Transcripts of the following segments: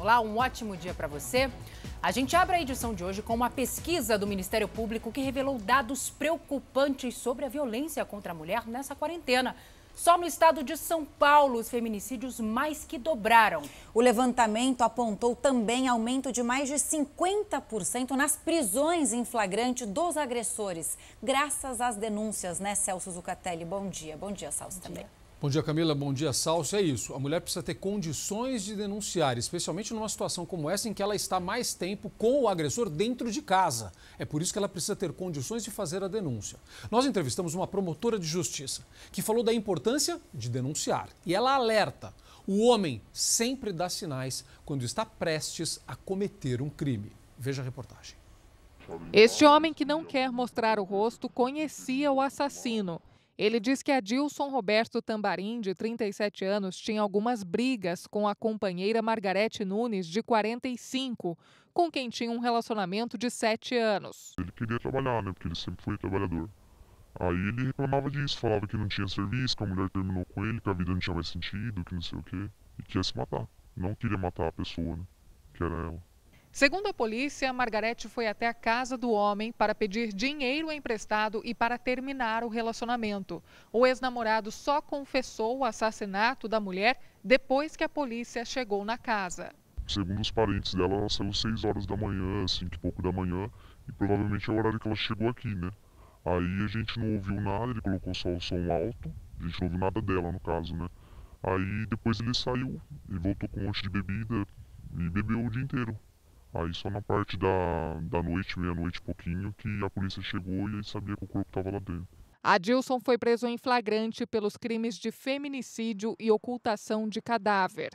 Olá, um ótimo dia para você. A gente abre a edição de hoje com uma pesquisa do Ministério Público que revelou dados preocupantes sobre a violência contra a mulher nessa quarentena. Só no estado de São Paulo, os feminicídios mais que dobraram. O levantamento apontou também aumento de mais de 50% nas prisões em flagrante dos agressores, graças às denúncias, né, Celso Zucatelli? Bom dia. Bom dia, Celso, também. Dia. Bom dia, Camila. Bom dia, Salso. É isso. A mulher precisa ter condições de denunciar, especialmente numa situação como essa em que ela está mais tempo com o agressor dentro de casa. É por isso que ela precisa ter condições de fazer a denúncia. Nós entrevistamos uma promotora de justiça que falou da importância de denunciar e ela alerta: o homem sempre dá sinais quando está prestes a cometer um crime. Veja a reportagem. Este homem que não quer mostrar o rosto conhecia o assassino ele diz que Adilson Roberto Tambarim, de 37 anos, tinha algumas brigas com a companheira Margarete Nunes, de 45, com quem tinha um relacionamento de 7 anos. Ele queria trabalhar, né? Porque ele sempre foi trabalhador. Aí ele reclamava disso, falava que não tinha serviço, que a mulher terminou com ele, que a vida não tinha mais sentido, que não sei o quê, e que ia se matar. Não queria matar a pessoa, né? Que era ela. Segundo a polícia, Margarete foi até a casa do homem para pedir dinheiro emprestado e para terminar o relacionamento. O ex-namorado só confessou o assassinato da mulher depois que a polícia chegou na casa. Segundo os parentes dela, ela saiu 6 horas da manhã, 5 e pouco da manhã, e provavelmente é o horário que ela chegou aqui, né? Aí a gente não ouviu nada, ele colocou só o som alto, a gente não ouviu nada dela, no caso, né? Aí depois ele saiu, e voltou com um monte de bebida e bebeu o dia inteiro. Aí só na parte da, da noite, meia-noite pouquinho, que a polícia chegou e sabia que o corpo estava lá dentro. Adilson foi preso em flagrante pelos crimes de feminicídio e ocultação de cadáver.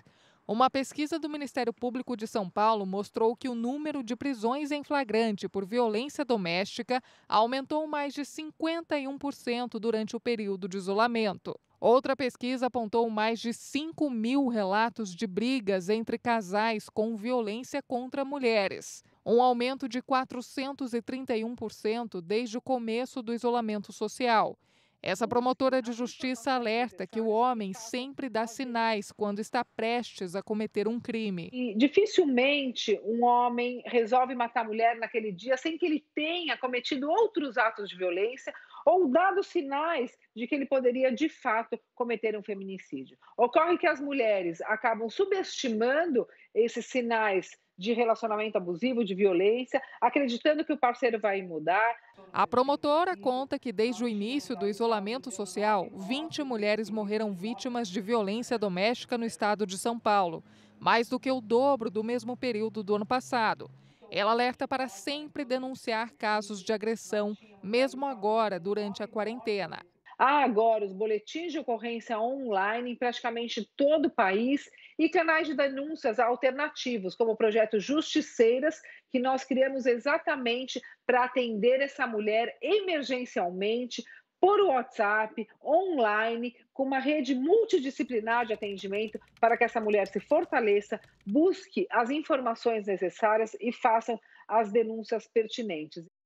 Uma pesquisa do Ministério Público de São Paulo mostrou que o número de prisões em flagrante por violência doméstica aumentou mais de 51% durante o período de isolamento. Outra pesquisa apontou mais de 5 mil relatos de brigas entre casais com violência contra mulheres, um aumento de 431% desde o começo do isolamento social. Essa promotora de justiça alerta que o homem sempre dá sinais quando está prestes a cometer um crime. E dificilmente um homem resolve matar a mulher naquele dia sem que ele tenha cometido outros atos de violência ou dado sinais de que ele poderia de fato cometer um feminicídio. Ocorre que as mulheres acabam subestimando esses sinais de relacionamento abusivo, de violência, acreditando que o parceiro vai mudar. A promotora conta que desde o início do isolamento social, 20 mulheres morreram vítimas de violência doméstica no estado de São Paulo, mais do que o dobro do mesmo período do ano passado. Ela alerta para sempre denunciar casos de agressão mesmo agora, durante a quarentena. Há agora os boletins de ocorrência online em praticamente todo o país e canais de denúncias alternativos, como o projeto Justiceiras, que nós criamos exatamente para atender essa mulher emergencialmente por WhatsApp, online, com uma rede multidisciplinar de atendimento para que essa mulher se fortaleça, busque as informações necessárias e façam as denúncias pertinentes.